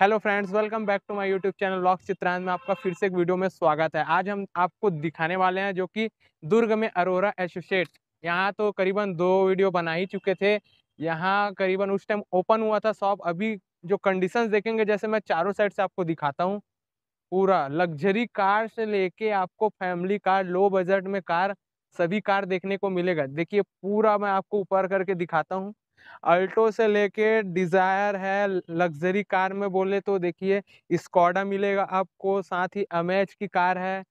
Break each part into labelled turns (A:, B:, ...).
A: Hello friends welcome back to my YouTube channel लॉक चित्रांत में आपका फिर से एक वीडियो में स्वागत है आज हम आपको दिखाने वाले हैं जो कि दुर्ग में अरोरा एसोसिएट यहाँ तो करीबन दो वीडियो बना ही चुके थे यहाँ करीबन उस टाइम ओपन हुआ था शॉप अभी जो कंडीशंस देखेंगे जैसे मैं चारों साइड से आपको दिखाता हूँ पूरा लग्जरी कार से लेके आपको फैमिली कार लो बजट में कार सभी कार देखने को मिलेगा देखिए पूरा मैं आपको ऊपर करके दिखाता हूँ अल्टो से लेके डिज़ायर है लग्जरी कार में बोले तो देखिए स्कॉडा मिलेगा आपको साथ ही अमेज की कार है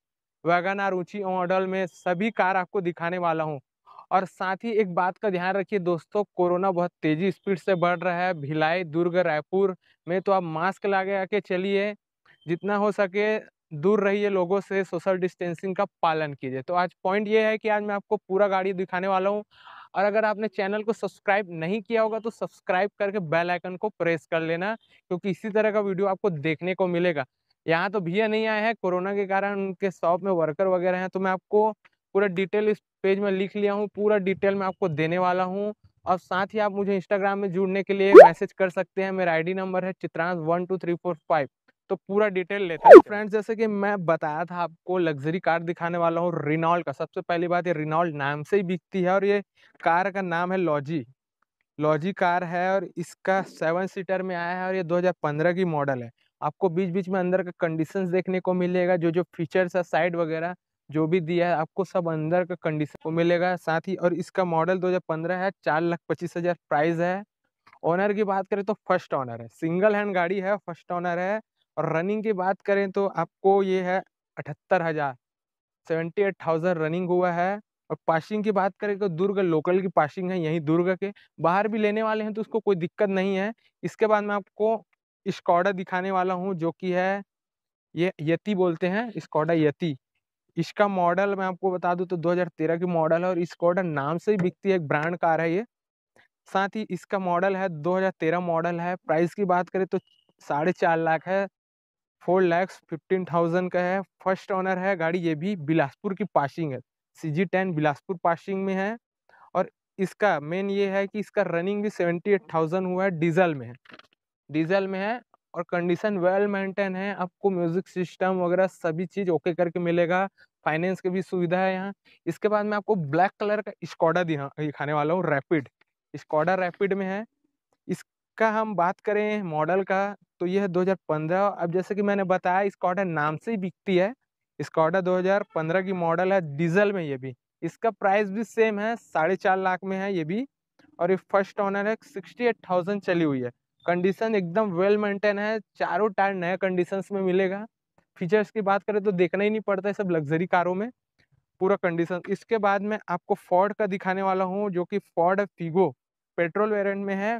A: वैगन आर ऊँची मॉडल में सभी कार आपको दिखाने वाला हूँ और साथ ही एक बात का ध्यान रखिए दोस्तों कोरोना बहुत तेज़ी स्पीड से बढ़ रहा है भिलाई दुर्ग रायपुर में तो आप मास्क लगा के चलिए जितना हो सके दूर रहिए लोगों से सोशल डिस्टेंसिंग का पालन कीजिए तो आज पॉइंट ये है कि आज मैं आपको पूरा गाड़ी दिखाने वाला हूँ और अगर आपने चैनल को सब्सक्राइब नहीं किया होगा तो सब्सक्राइब करके बेल आइकन को प्रेस कर लेना क्योंकि इसी तरह का वीडियो आपको देखने को मिलेगा यहाँ तो भैया नहीं आए हैं कोरोना के कारण उनके शॉप में वर्कर वगैरह हैं तो मैं आपको पूरा डिटेल इस पेज में लिख लिया हूँ पूरा डिटेल मैं आपको देने वाला हूँ और साथ ही आप मुझे इंस्टाग्राम में जुड़ने के लिए मैसेज कर सकते हैं मेरा आई नंबर है Chitransh one two three four five तो पूरा डिटेल लेता हैं फ्रेंड्स जैसे कि मैं बताया था आपको लग्जरी कार दिखाने वाला हूँ रिनॉल्ड का सबसे पहली बात ये रिनॉल्ड नाम से ही बिकती है और ये कार का नाम है लॉजी लॉजी कार है और इसका सेवन सीटर में आया है और ये 2015 की मॉडल है आपको बीच बीच में अंदर का कंडीशन देखने को मिलेगा जो जो फीचर्स है साइड वगैरह जो भी दिया है आपको सब अंदर का कंडीशन को मिलेगा साथ ही और इसका मॉडल 2015 है चार लाख पच्चीस हज़ार प्राइस है ऑनर की बात करें तो फर्स्ट ऑनर है सिंगल हैंड गाड़ी है फर्स्ट ऑनर है और रनिंग की बात करें तो आपको ये है अठहत्तर हज़ार सेवेंटी एट थाउजेंड रनिंग हुआ है और पासिंग की बात करें तो दुर्ग लोकल की पासिंग है यहीं दुर्ग के बाहर भी लेने वाले हैं तो उसको कोई दिक्कत नहीं है इसके बाद मैं आपको स्कॉडा दिखाने वाला हूँ जो कि है ये यति बोलते हैं स्कॉडा अच्छा। यति इसका मॉडल मैं आपको बता दूँ तो 2013 की मॉडल है और स्कॉडा नाम से ही बिकती है एक ब्रांड कार है ये साथ ही इसका मॉडल है 2013 मॉडल है प्राइस की बात करें तो साढ़े चार लाख है फोर लैक्स फिफ्टीन थाउजेंड का है फर्स्ट ऑनर है गाड़ी ये भी बिलासपुर की पासिंग है C G ten Bilaspur passing में है और इसका मेन ये है कि इसका रनिंग भी सेवेंटी एट थाउजेंड हुआ है डीजल में है डीजल में है और कंडीशन वेल मेंटेन है आपको म्यूजिक सिस्टम वगैरह सभी चीज़ ओके करके मिलेगा फाइनेंस की भी सुविधा है यहाँ इसके बाद मैं आपको ब्लैक कलर का स्कॉडा दिखाने वाला हूँ रैपिड स्कॉडा रैपिड में है इसका हम बात करें मॉडल का तो ये है 2015 अब जैसे कि मैंने बताया स्कॉडा नाम से ही बिकती है स्कॉडा 2015 की मॉडल है डीजल में ये भी इसका प्राइस भी सेम है साढ़े चार लाख में है ये भी और ये फर्स्ट ऑनर है सिक्सटी एट थाउजेंड चली हुई है कंडीशन एकदम वेल मेंटेन है चारों टायर नए कंडीशन में मिलेगा फीचर्स की बात करें तो देखना ही नहीं पड़ता है सब लग्जरी कारों में पूरा कंडीशन इसके बाद मैं आपको फॉर्ड का दिखाने वाला हूँ जो कि फॉर्ड फीगो पेट्रोल वेरिएंट में है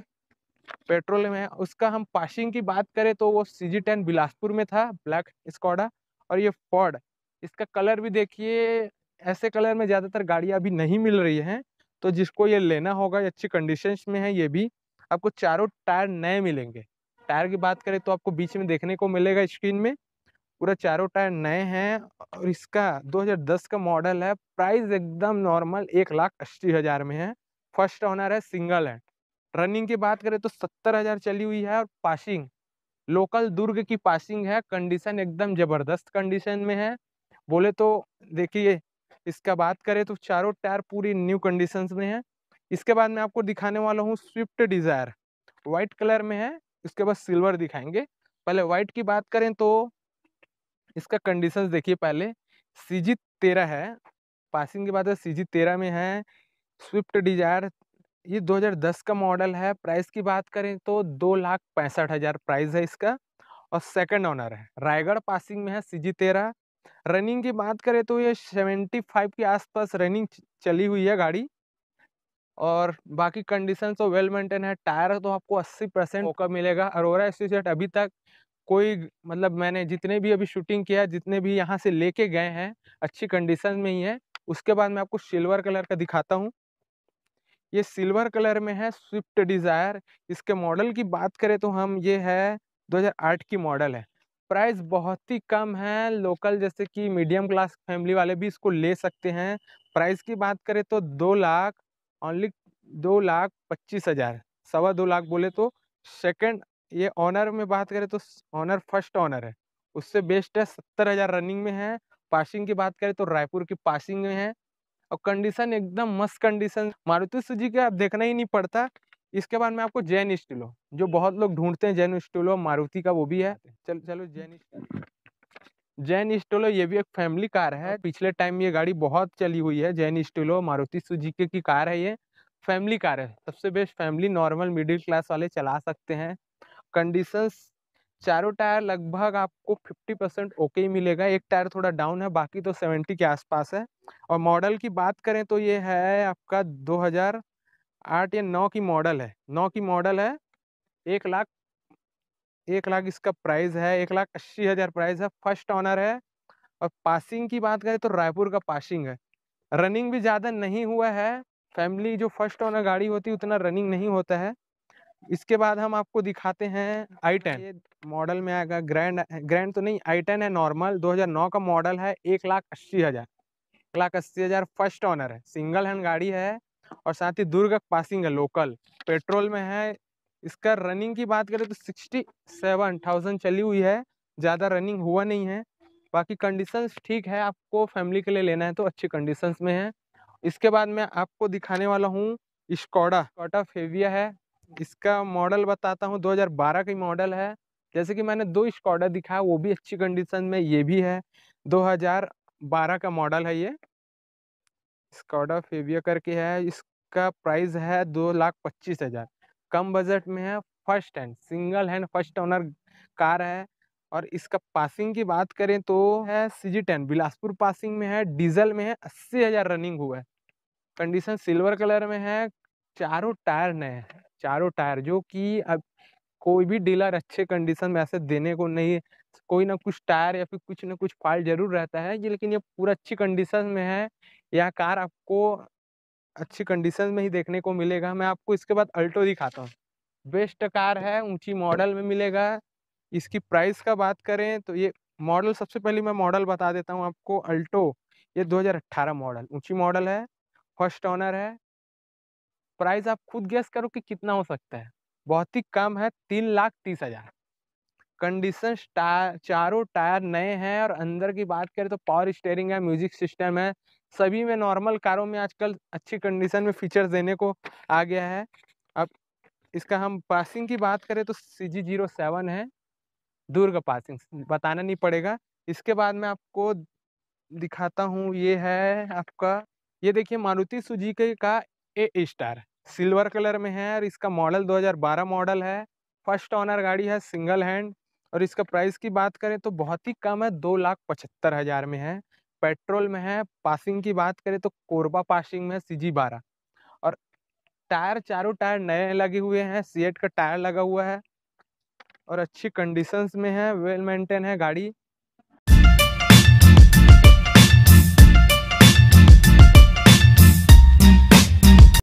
A: पेट्रोलियम है उसका हम पासिंग की बात करें तो वो सी जी टेन बिलासपुर में था ब्लैक स्कॉडा और ये फॉर्ड इसका कलर भी देखिए ऐसे कलर में ज़्यादातर गाड़ियाँ अभी नहीं मिल रही हैं तो जिसको ये लेना होगा अच्छी कंडीशन में है ये भी आपको चारों टायर नए मिलेंगे टायर की बात करें तो आपको बीच में देखने को मिलेगा स्क्रीन में पूरा चारों टायर नए हैं और इसका 2010 का मॉडल है प्राइस एकदम नॉर्मल एक लाख अस्सी हज़ार में है फर्स्ट ऑनर है सिंगल हैंड रनिंग की बात करें तो सत्तर हजार चली हुई है और पासिंग लोकल दुर्ग की पासिंग है कंडीशन एकदम जबरदस्त कंडीशन में है बोले तो देखिए इसका बात करें तो चारों टायर पूरी न्यू कंडीशन में है इसके बाद मैं आपको दिखाने वाला हूँ स्विफ्ट डिज़ायर व्हाइट कलर में है इसके बाद सिल्वर दिखाएंगे पहले व्हाइट की बात करें तो इसका कंडीशन देखिए पहले सीजी तेरह है पासिंग की बात है सी तेरह में है स्विफ्ट डिजायर ये 2010 का मॉडल है प्राइस की बात करें तो दो लाख पैंसठ हज़ार प्राइस है इसका और सेकंड ऑनर है रायगढ़ पासिंग में है सी जी रनिंग की बात करें तो ये 75 के आसपास रनिंग चली हुई है गाड़ी और बाकी कंडीशन तो वेल मेंटेन है टायर तो आपको 80 परसेंट का मिलेगा अरोरा एसोसिएट अभी तक कोई मतलब मैंने जितने भी अभी शूटिंग किया जितने भी यहाँ से लेके गए हैं अच्छी कंडीशन में ही है उसके बाद मैं आपको सिल्वर कलर का दिखाता हूँ ये सिल्वर कलर में है स्विफ्ट डिज़ायर इसके मॉडल की बात करें तो हम ये है 2008 की मॉडल है प्राइस बहुत ही कम है लोकल जैसे कि मीडियम क्लास फैमिली वाले भी इसको ले सकते हैं प्राइस की बात करें तो दो लाख ऑनली दो लाख पच्चीस हज़ार सवा दो लाख बोले तो सेकंड ये ऑनर में बात करें तो ऑनर फर्स्ट ऑनर है उससे बेस्ट है सत्तर हज़ार रनिंग में है पासिंग की बात करें तो रायपुर की पासिंग में है और कंडीशन एकदम मस्त कंडीशन मारुति सुजुकी आप देखना ही नहीं पड़ता इसके बाद में आपको जैन स्टीलो जो बहुत लोग ढूंढते हैं जैन स्टीलो मारुति का वो भी है चलो चलो जैन जैन स्टोलो ये भी एक फैमिली कार है पिछले टाइम ये गाड़ी बहुत चली हुई है जैन स्टोलो मारुति के की कार है ये फैमिली कार है सबसे best family normal middle class वाले चला सकते हैं कंडीशंस चारों टायर लगभग आपको 50 परसेंट ओके ही मिलेगा एक टायर थोड़ा डाउन है बाकी तो 70 के आसपास है और मॉडल की बात करें तो ये है आपका 2008 या 9 की मॉडल है 9 की मॉडल है एक लाख एक लाख इसका प्राइस है एक लाख अस्सी हज़ार प्राइस है फर्स्ट ऑनर है और पासिंग की बात करें तो रायपुर का पासिंग है रनिंग भी ज़्यादा नहीं हुआ है फैमिली जो फर्स्ट ऑनर गाड़ी होती है उतना रनिंग नहीं होता है इसके बाद हम आपको दिखाते हैं आई हाँ, टेन मॉडल में आएगा ग्रैंड ग्रैंड तो नहीं आई टेन है नॉर्मल 2009 का मॉडल है एक लाख अस्सी हज़ार एक लाख अस्सी हज़ार फर्स्ट ऑनर है सिंगल हैंड गाड़ी है और साथ ही दुर्ग पासिंग है लोकल पेट्रोल में है इसका रनिंग की बात करें तो सिक्सटी सेवन थाउजेंड चली हुई है ज़्यादा रनिंग हुआ नहीं है बाकी कंडीशंस ठीक है आपको फैमिली के लिए लेना है तो अच्छी कंडीशंस में है इसके बाद मैं आपको दिखाने वाला हूँ स्कॉडा स्कॉडा फेविया है इसका मॉडल बताता हूँ 2012 की मॉडल है जैसे कि मैंने दो स्कॉडा दिखाया वो भी अच्छी कंडीशन में ये भी है 2012 का मॉडल है ये स्कॉडा फेविया करके है इसका प्राइस है दो लाख पच्चीस हज़ार कम बजट में है first hand single hand first owner car है और इसका पासिंग की बात करें तो है C G ten Bilaspur passing में है डीजल में है अस्सी हज़ार रनिंग हुआ है कंडीशन सिल्वर कलर में है चारों टायर नए हैं चारों टायर जो कि अब कोई भी डीलर अच्छे कंडीशन में ऐसे देने को नहीं कोई ना कुछ टायर या फिर कुछ ना कुछ फॉल्ट जरूर रहता है ये लेकिन ये पूरा अच्छी कंडीशन में है यह कार आपको अच्छी कंडीशन में ही देखने को मिलेगा मैं आपको इसके बाद अल्टो दिखाता हूँ बेस्ट कार है ऊंची मॉडल में मिलेगा इसकी प्राइस का बात करें तो ये मॉडल सबसे पहले मैं मॉडल बता देता हूँ आपको अल्टो ये 2018 मॉडल ऊंची मॉडल है फर्स्ट ऑनर है प्राइस आप खुद गैस करो कि कितना हो सकता है बहुत ही कम है तीन लाख तीस हज़ार कंडीशन टायर चारों टायर नए हैं और अंदर की बात करें तो पावर स्टेयरिंग है म्यूजिक सिस्टम है सभी में नॉर्मल कारों में आजकल अच्छी कंडीशन में फीचर्स देने को आ गया है अब इसका हम पासिंग की बात करें तो सी जी जीरो सेवन है दूर का पासिंग बताना नहीं पड़ेगा इसके बाद मैं आपको दिखाता हूँ ये है आपका ये देखिए मारुति सुजी का ए स्टार सिल्वर कलर में है और इसका मॉडल 2012 मॉडल है फर्स्ट ऑनर गाड़ी है सिंगल हैंड और इसका प्राइस की बात करें तो बहुत ही कम है दो लाख पचहत्तर हज़ार में है पेट्रोल में है पासिंग की बात करें तो कोरबा पासिंग में सी जी बारह और टायर चारों टायर नए लगे हुए हैं सीएट का टायर लगा हुआ है और अच्छी कंडीशंस में है वेल मेंटेन है गाड़ी